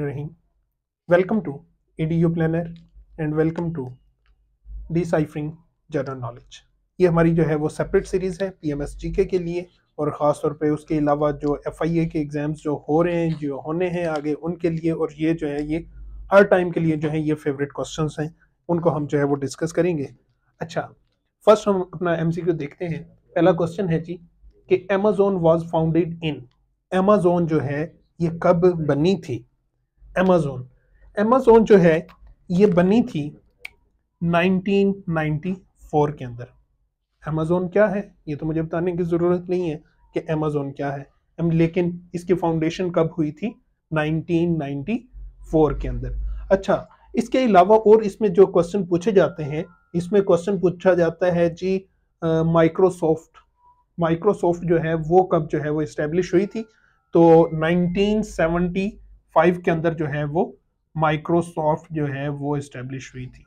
Rahim welcome to A D U planner and welcome to deciphering general knowledge ये हमारी जो है वो सेपरेट सीरीज़ है P M S G K के लिए और ख़ास तौर पे उसके अलावा जो एफ आई ए के एग्ज़ाम्स जो हो रहे हैं जो होने हैं आगे उनके लिए और ये जो है ये हर टाइम के लिए जो है ये फेवरेट क्वेश्चन हैं उनको हम जो है वो डिस्कस करेंगे अच्छा फर्स्ट हम अपना एम सी क्यू देखते हैं पहला क्वेश्चन है जी कि Amazon was founded in Amazon जो है ये कब बनी थी अमेजोन अमेजोन जो है ये बनी थी 1994 के अंदर अमेजोन क्या है ये तो मुझे बताने की ज़रूरत नहीं है कि अमेजोन क्या है लेकिन इसकी फाउंडेशन कब हुई थी 1994 के अंदर अच्छा इसके अलावा और इसमें जो क्वेश्चन पूछे जाते हैं इसमें क्वेश्चन पूछा जाता है जी माइक्रोसॉफ्ट माइक्रोसॉफ्ट जो है वो कब जो है वो इस्टेब्लिश हुई थी तो 1970 फाइव के अंदर जो है वो माइक्रोसॉफ्ट जो है वो इस्टेब्लिश हुई थी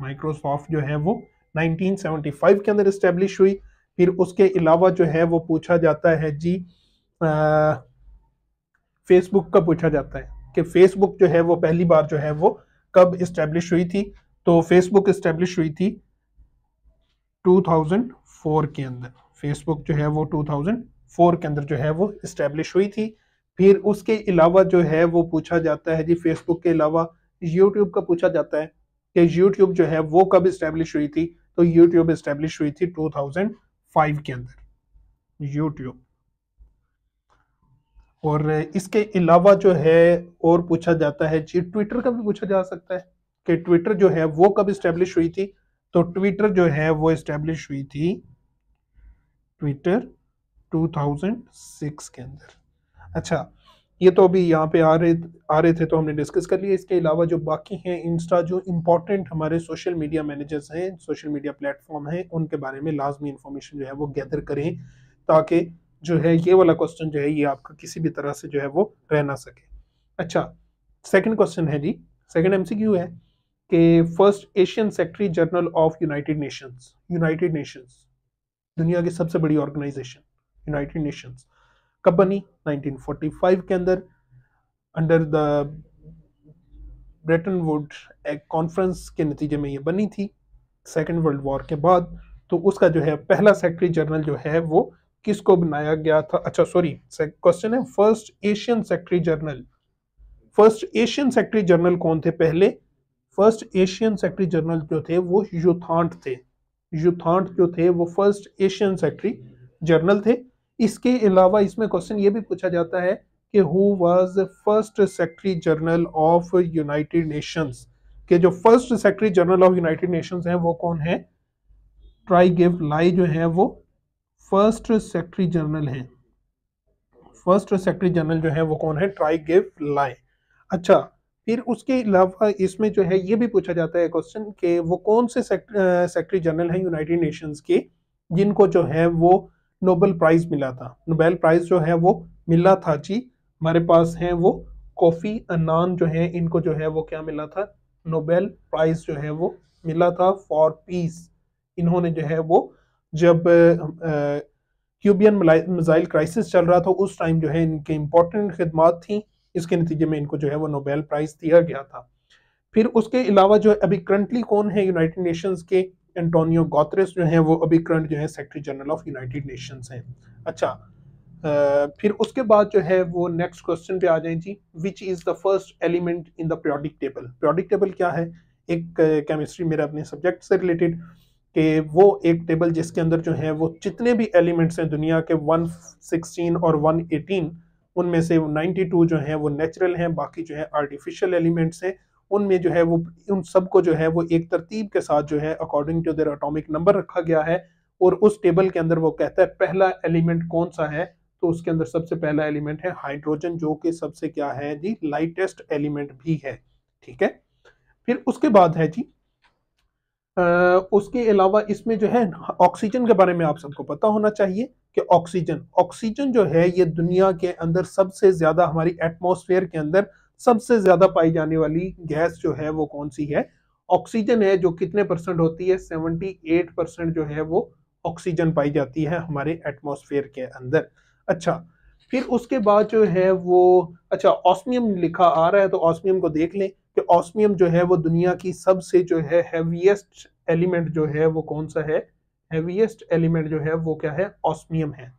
माइक्रोसॉफ्ट जो है वो 1975 के अंदर इस्टेब्लिश हुई फिर उसके अलावा जो है वो पूछा जाता है जी फेसबुक का पूछा जाता है कि फेसबुक जो है वो पहली बार जो है वो कब इस्टेब्लिश हुई थी तो फेसबुक इस्टेब्लिश हुई थी 2004 के अंदर फेसबुक जो है वो 2004 के अंदर जो है वो इस्टेब्लिश हुई थी फिर उसके अलावा जो है वो पूछा जाता है जी फेसबुक के अलावा यूट्यूब का पूछा जाता है कि यूट्यूब जो है वो कब इस्टेब्लिश हुई थी तो यूट्यूब इस्टेब्लिश हुई थी 2005 के अंदर यूट्यूब और इसके अलावा जो है और पूछा जाता है जी ट्विटर का भी पूछा जा सकता है कि ट्विटर जो है वो कब इस्टेब्लिश हुई थी तो ट्विटर जो है वो इस्टेब्लिश हुई थी ट्विटर 2006 के अंदर अच्छा ये तो अभी यहाँ पे आ रहे आ रहे थे तो हमने डिस्कस कर लिए इसके अलावा जो बाकी हैं इंस्टा जो इम्पोर्टेंट हमारे सोशल मीडिया मैनेजर्स हैं सोशल मीडिया प्लेटफॉर्म हैं उनके बारे में लाजमी इन्फॉर्मेशन जो है वो गैदर करें ताकि जो है ये वाला क्वेश्चन जो है ये आपका किसी भी तरह से जो है वो रह ना सके अच्छा सेकेंड क्वेश्चन है जी सेकेंड एम है कि first Asian secretary general of United Nations United Nations दुनिया की सबसे बड़ी ऑर्गेनाइजेशन यूनाइटेड नेशंस कब 1945 के अंदर अंडर द ब्रेटन वुड एक कॉन्फ्रेंस के नतीजे में ये बनी थी सेकेंड वर्ल्ड वॉर के बाद तो उसका जो है पहला सेक्रेटरी जनरल जो है वो किसको बनाया गया था अच्छा सॉरी क्वेश्चन है first Asian secretary general first Asian secretary general कौन थे पहले फर्स्ट एशियन सेक्रेटरी जनरल जो थे वो युथांट थे युथांट जो थे वो फर्स्ट एशियन सेक्रेटरी जनरल थे इसके अलावा इसमें क्वेश्चन ये भी पूछा जाता है कि who was first secretary general of United Nations के जो first secretary general of United Nations हैं वो कौन है ट्राई गिव लाई जो है वो फर्स्ट सेक्रेटरी जनरल हैं फर्स्ट सेक्रेटरी जनरल जो है वो कौन है ट्राई गिव लाई अच्छा फिर उसके अलावा इसमें जो है ये भी पूछा जाता है क्वेश्चन कि वो कौन से सेक्रेटरी जनरल हैं यूनाइटेड नेशंस के जिनको जो है वो नोबेल प्राइज मिला था नोबेल प्राइज जो है वो मिला था जी हमारे पास है वो कॉफ़ी अनान जो है इनको जो है वो क्या मिला था नोबेल प्राइज जो है वो मिला था फॉर पीस इन्होंने जो है वो जब क्यूबियन मिजाइल क्राइसिस चल रहा था उस टाइम जो है इनके इम्पोर्टेंट खदमात थी इसके नतीजे में इनको जो है वो नोबेल प्राइज़ दिया गया था फिर उसके अलावा जो अभी करंटली कौन है यूनाइटेड नेशंस के एंटोनियो गोत्रेस जो हैं वो अभी करंट जो है secretary general of United Nations हैं अच्छा आ, फिर उसके बाद जो है वो नेक्स्ट क्वेश्चन पे आ जाए जी which is the first element in the periodic table periodic table क्या है एक केमिस्ट्री मेरा अपने सब्जेक्ट से रिलेटेड कि वो एक टेबल जिसके अंदर जो है वो जितने भी एलिमेंट्स हैं दुनिया के 116 और 118 उनमें से 92 जो हैं वो नेचुरल हैं बाकी जो है आर्टिफिशियल एलिमेंट्स हैं उनमें जो है वो उन सबको जो है वो एक तरतीब के साथ जो है according to their atomic number रखा गया है और उस टेबल के अंदर वो कहता है पहला एलिमेंट कौन सा है तो उसके अंदर सबसे पहला एलिमेंट है हाइड्रोजन जो कि सबसे क्या है जी लाइटेस्ट एलिमेंट भी है ठीक है फिर उसके बाद है जी आ, उसके अलावा इसमें जो है ऑक्सीजन के बारे में आप सबको पता होना चाहिए कि ऑक्सीजन ऑक्सीजन जो है ये दुनिया के अंदर सबसे ज़्यादा हमारी एटमोसफेयर के अंदर सबसे ज्यादा पाई जाने वाली गैस जो है वो कौन सी है ऑक्सीजन है जो कितने परसेंट होती है 78 परसेंट जो है वो ऑक्सीजन पाई जाती है हमारे एटमोसफेयर के अंदर अच्छा फिर उसके बाद जो है वो अच्छा ऑस्मियम लिखा आ रहा है तो ऑस्मियम को देख लें कि ऑस्मियम जो है वो दुनिया की सबसे जो है हैवीएस्ट एलिमेंट जो है वो कौन सा है हैवीएस्ट एलिमेंट जो है वो क्या है ऑस्मियम है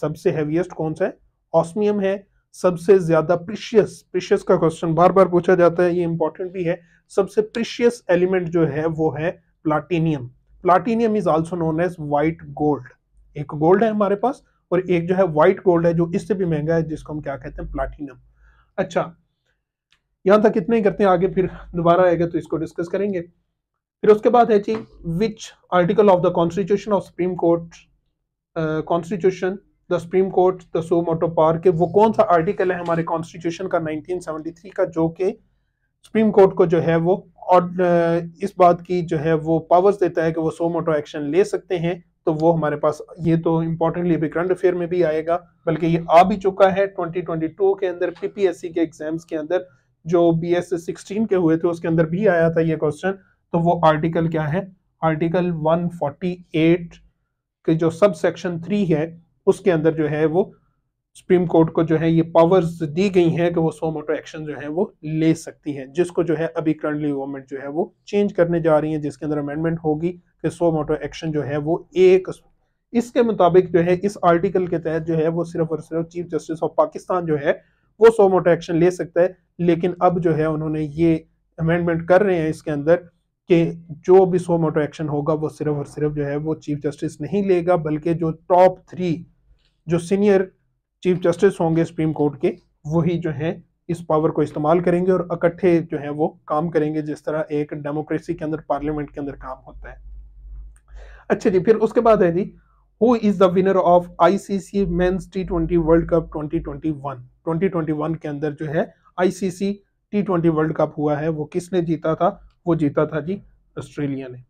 सबसे हैवीएस्ट कौन सा है ऑस्मियम है सबसे ज्यादा प्रिशियस प्रिशियस का क्वेश्चन बार बार पूछा जाता है ये इंपॉर्टेंट भी है सबसे प्रिशियस एलिमेंट जो है वो है platinum platinum is also known as white gold एक गोल्ड है हमारे पास और एक जो है व्हाइट गोल्ड है जो इससे भी महंगा है जिसको हम क्या कहते हैं प्लाटिनम अच्छा यहां तक कितने ही करते हैं आगे फिर दोबारा आएगा तो इसको डिस्कस करेंगे फिर उसके बाद है जी which article of the constitution of supreme court constitution the supreme court the suo motu के वो कौन सा आर्टिकल है हमारे कॉन्स्टिट्यूशन का 1973 का जो कि सुप्रीम कोर्ट को जो है वो और इस बात की जो है वो पावर्स देता है कि वो सो मोटो एक्शन ले सकते हैं तो वो हमारे पास ये तो इम्पोर्टेंटली अभी करंट अफेयर में भी आएगा बल्कि ये आ भी चुका है 2022 के अंदर पीपीएससी के एग्जाम्स के अंदर जो बी एस सिक्सटीन के हुए थे उसके अंदर भी आया था ये क्वेश्चन तो वो आर्टिकल क्या है आर्टिकल 148 के जो सब सेक्शन थ्री है उसके अंदर जो है वो सुप्रीम कोर्ट को जो है ये पावर्स दी गई हैं कि वो सो मोटो एक्शन जो है वो ले सकती है जिसको जो है अभी करंटली गवर्नमेंट जो है वो चेंज करने जा रही है जिसके अंदर अमेंडमेंट होगी कि सो मोटो एक्शन जो है वो एक इसके मुताबिक जो है इस आर्टिकल के तहत जो है वो सिर्फ और सिर्फ चीफ जस्टिस ऑफ पाकिस्तान जो है वो सो मोटो एक्शन ले सकता है लेकिन अब जो है उन्होंने ये अमेंडमेंट कर रहे हैं इसके अंदर कि जो भी सो मोटो एक्शन होगा वो सिर्फ और सिर्फ जो है वो चीफ जस्टिस नहीं लेगा बल्कि जो टॉप थ्री जो सीनियर चीफ जस्टिस होंगे सुप्रीम कोर्ट के वही जो है इस पावर को इस्तेमाल करेंगे और इकट्ठे जो है वो काम करेंगे जिस तरह एक डेमोक्रेसी के अंदर पार्लियामेंट के अंदर काम होता है अच्छा जी फिर उसके बाद है जी who is the winner of ICC men's T twenty world cup 2021 2021 के अंदर जो है ICC T twenty world cup हुआ है वो किसने जीता था वो जीता था जी ऑस्ट्रेलिया ने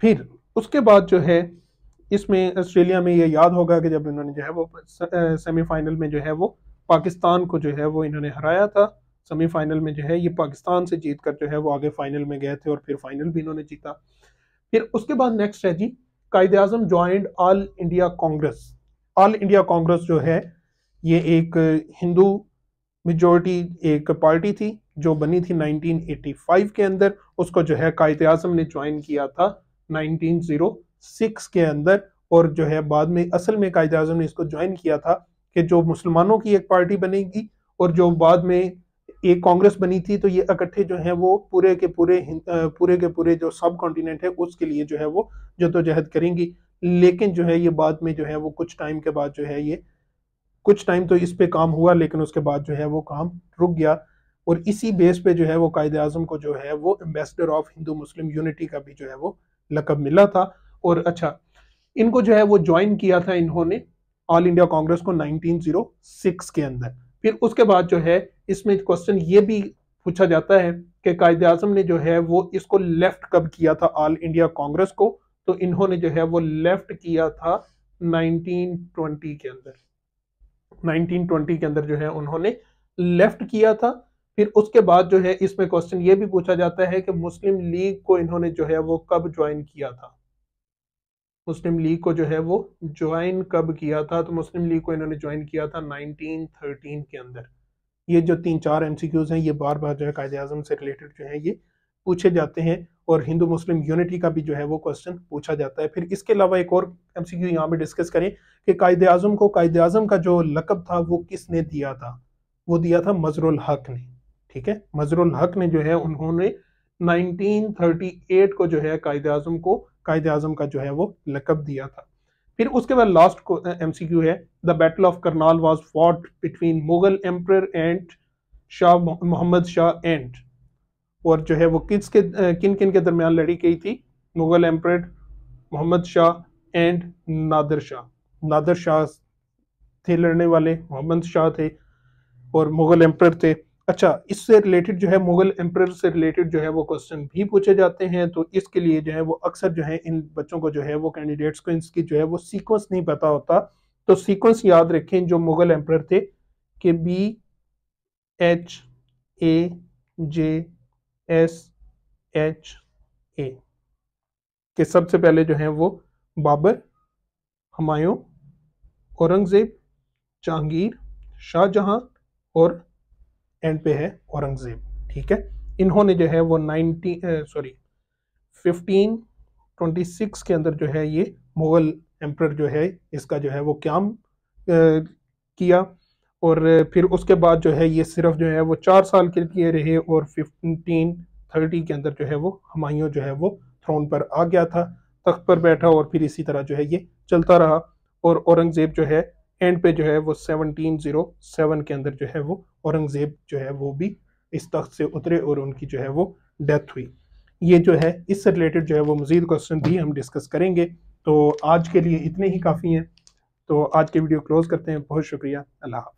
फिर उसके बाद जो है इसमें ऑस्ट्रेलिया में ये याद होगा कि जब इन्होंने जो है वो सेमीफाइनल में जो है वो पाकिस्तान को जो है वो इन्होंने हराया था सेमीफाइनल में जो है ये पाकिस्तान से जीत कर जो है वो आगे फाइनल में गए थे और फिर फाइनल भी इन्होंने जीता फिर उसके बाद नेक्स्ट है जी Quaid Azam joint All India Congress All India Congress जो है ये एक हिंदू मेजोरिटी एक पार्टी थी जो बनी थी 1985 के अंदर उसको जो है कायद अजम ने ज्वाइन किया था सिक्स के अंदर और जो है बाद में असल में कायद अजम ने इसको ज्वाइन किया था कि जो मुसलमानों की एक पार्टी बनेगी और जो बाद में एक कांग्रेस बनी थी तो ये इकट्ठे जो है वो पूरे के पूरे पूरे के पूरे जो सब कॉन्टिनेंट है उसके लिए जो है वो जदोजहद करेंगी लेकिन जो है ये बाद में जो है वो कुछ टाइम के बाद जो है ये कुछ टाइम तो इस पे काम हुआ लेकिन उसके बाद जो है वो काम रुक गया और इसी बेस पे जो है वो कायद अजम को जो है वो ambassador of Hindu Muslim unity का भी जो है वो लकब मिला था और अच्छा इनको जो है वो ज्वाइन किया था इन्होंने ऑल इंडिया कांग्रेस को 1906 के अंदर फिर उसके बाद जो है इसमें क्वेश्चन ये भी पूछा जाता है कि कायद आजम ने जो है वो इसको लेफ्ट कब किया था ऑल इंडिया कांग्रेस को तो इन्होंने जो है वो लेफ्ट किया था 1920 के अंदर 1920 के अंदर जो है उन्होंने लेफ्ट किया था फिर उसके बाद जो है इसमें क्वेश्चन ये भी पूछा जाता है कि मुस्लिम लीग को इन्होंने जो है वो कब ज्वाइन किया था मुस्लिम लीग को जो है वो ज्वाइन कब किया था तो मुस्लिम लीग को इन्होंने ज्वाइन किया था 1913 के अंदर ये जो तीन चार एम हैं ये बार बार जो है कायदे आजम से रिलेटेड जो है ये पूछे जाते हैं और हिंदू मुस्लिम यूनिटी का भी जो है वो क्वेश्चन पूछा जाता है फिर इसके अलावा एक और एम सी क्यू यहाँ पर डिस्कस करें कि कायदे आजम को कायद आजम का जो लकब था वो किसने दिया था वो दिया था मजरुल हक ने ठीक है मजरुल हक ने जो है उन्होंने 1938 को जो है कायदे आजम को कायद अजम का जो है वो लकब दिया था फिर उसके बाद लास्ट एम सी क्यू है the battle of Karnal was fought between Mughal emperor and Shah Mohammad Shah and और जो है वो किस के किन किन के दरमियान लड़ी गई थी Mughal emperor Mohammad Shah and Nadir Shah Nadir Shah थे लड़ने वाले मोहम्मद शाह थे और मुगल एम्पर थे अच्छा इससे रिलेटेड जो है मुगल एम्पर से रिलेटेड जो है वो क्वेश्चन भी पूछे जाते हैं तो इसके लिए जो है वो अक्सर जो है इन बच्चों को जो है वो कैंडिडेट्स को इसकी जो है वो सीक्वेंस नहीं पता होता तो सीक्वेंस याद रखें जो मुगल एम्पर थे कि B H A J S H A के सबसे पहले जो है वो बाबर हमायूं औरंगज़ेब जहांगीर शाहजहां और एंड पे है औरंगजेब ठीक है इन्होंने जो है वो nineteen sorry fifteen twenty six के अंदर जो है ये मुग़ल एम्प्रर जो है इसका जो है वो क्याम किया और फिर उसके बाद जो है ये सिर्फ जो है वो चार साल के लिए रहे और फिफ्टीन थर्टी के अंदर जो है वो हमायों जो है वो थ्रोन पर आ गया था तख्त पर बैठा और फिर इसी तरह जो है ये चलता रहा और औरंगज़ेब जो है एंड पे जो है वो 1707 के अंदर जो है वो औरंगज़ेब जो है वो भी इस तख्त से उतरे और उनकी जो है वो डेथ हुई ये जो है इससे रिलेटेड जो है वो मज़ीद क्वेश्चन भी हम डिस्कस करेंगे तो आज के लिए इतने ही काफ़ी हैं तो आज के वीडियो क्लोज़ करते हैं बहुत शुक्रिया अल्लाह